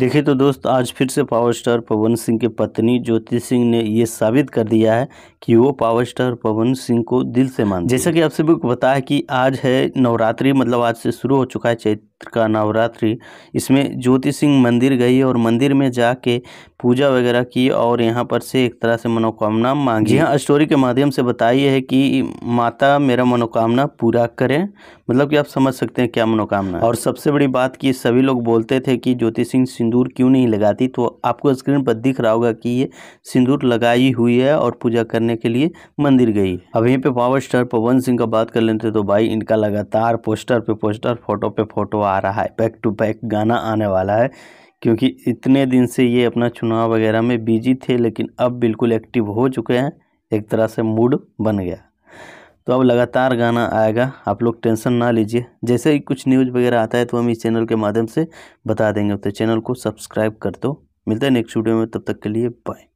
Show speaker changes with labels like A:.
A: देखिए तो दोस्त आज फिर से पावर स्टार पवन सिंह के पत्नी ज्योति सिंह ने ये साबित कर दिया है कि वो पावर स्टार पवन सिंह को दिल से मान जैसा कि आप सभी को बताया कि आज है नवरात्रि मतलब आज से शुरू हो चुका है चैत का नवरात्रि इसमें ज्योति सिंह मंदिर गई और मंदिर में जाके पूजा वगैरह की और यहाँ पर से एक तरह से मनोकामना मांगी यहाँ स्टोरी के माध्यम से बताई है कि माता मेरा मनोकामना पूरा करें मतलब कि आप समझ सकते हैं क्या मनोकामना और सबसे बड़ी बात कि सभी लोग बोलते थे कि ज्योति सिंह सिंदूर क्यों नहीं लगाती तो आपको स्क्रीन पर दिख रहा होगा कि ये सिंदूर लगाई हुई है और पूजा करने के लिए मंदिर गई अब यहीं पे पावर स्टार पवन सिंह का बात कर लेते तो भाई इनका लगातार पोस्टर पे पोस्टर फोटो पे फोटो आ रहा है बैक टू बैक गाना आने वाला है क्योंकि इतने दिन से ये अपना चुनाव वगैरह में बिजी थे लेकिन अब बिल्कुल एक्टिव हो चुके हैं एक तरह से मूड बन गया तो अब लगातार गाना आएगा आप लोग टेंशन ना लीजिए जैसे ही कुछ न्यूज़ वगैरह आता है तो हम इस चैनल के माध्यम से बता देंगे तो चैनल को सब्सक्राइब कर दो मिलते हैं नेक्स्ट वीडियो में तब तक के लिए बाय